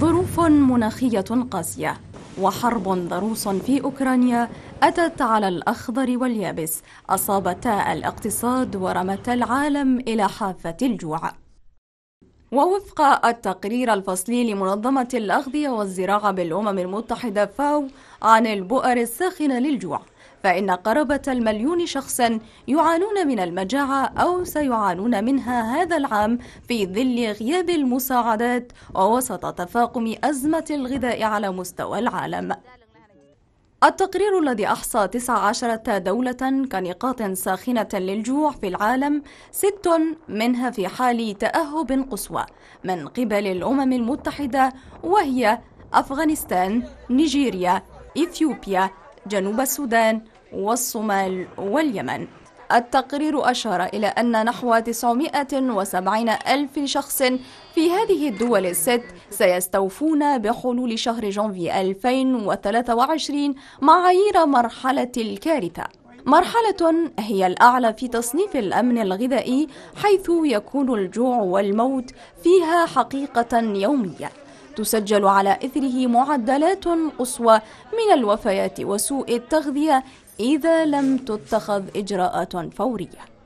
ظروف مناخية قاسية وحرب ضروس في أوكرانيا أتت على الأخضر واليابس أصابتا الاقتصاد ورمتا العالم إلى حافة الجوع ووفق التقرير الفصلي لمنظمة الأغذية والزراعة بالأمم المتحدة فاو عن البؤر الساخنة للجوع فإن قرابة المليون شخصا يعانون من المجاعة أو سيعانون منها هذا العام في ظل غياب المساعدات ووسط تفاقم أزمة الغذاء على مستوى العالم التقرير الذي أحصى 19 دولة كنقاط ساخنة للجوع في العالم ست منها في حال تأهب قصوى من قبل الأمم المتحدة وهي أفغانستان، نيجيريا، إثيوبيا، جنوب السودان والصومال واليمن التقرير أشار إلى أن نحو 970 ألف شخص في هذه الدول الست سيستوفون بحلول شهر جانفي 2023 معايير مرحلة الكارثة مرحلة هي الأعلى في تصنيف الأمن الغذائي حيث يكون الجوع والموت فيها حقيقة يومية تسجل على إثره معدلات قصوى من الوفيات وسوء التغذية إذا لم تتخذ إجراءات فورية